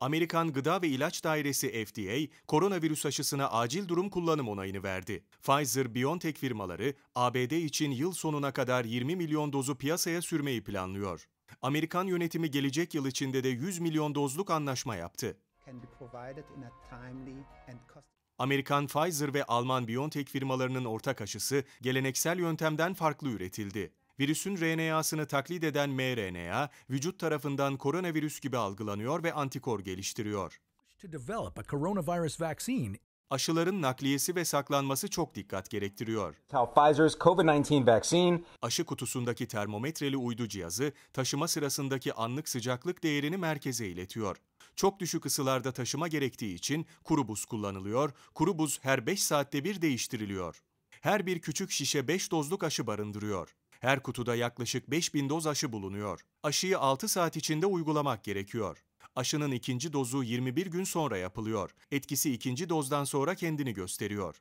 Amerikan Gıda ve İlaç Dairesi FDA, koronavirüs aşısına acil durum kullanım onayını verdi. Pfizer-BioNTech firmaları ABD için yıl sonuna kadar 20 milyon dozu piyasaya sürmeyi planlıyor. Amerikan yönetimi gelecek yıl içinde de 100 milyon dozluk anlaşma yaptı. Amerikan Pfizer ve Alman BioNTech firmalarının ortak aşısı geleneksel yöntemden farklı üretildi. Virüsün RNA'sını taklit eden mRNA, vücut tarafından koronavirüs gibi algılanıyor ve antikor geliştiriyor. Aşıların nakliyesi ve saklanması çok dikkat gerektiriyor. aşı kutusundaki termometreli uydu cihazı taşıma sırasındaki anlık sıcaklık değerini merkeze iletiyor. Çok düşük ısılarda taşıma gerektiği için kuru buz kullanılıyor. Kuru buz her 5 saatte bir değiştiriliyor. Her bir küçük şişe 5 dozluk aşı barındırıyor. Her kutuda yaklaşık 5000 doz aşı bulunuyor. Aşıyı 6 saat içinde uygulamak gerekiyor. Aşının ikinci dozu 21 gün sonra yapılıyor. Etkisi ikinci dozdan sonra kendini gösteriyor.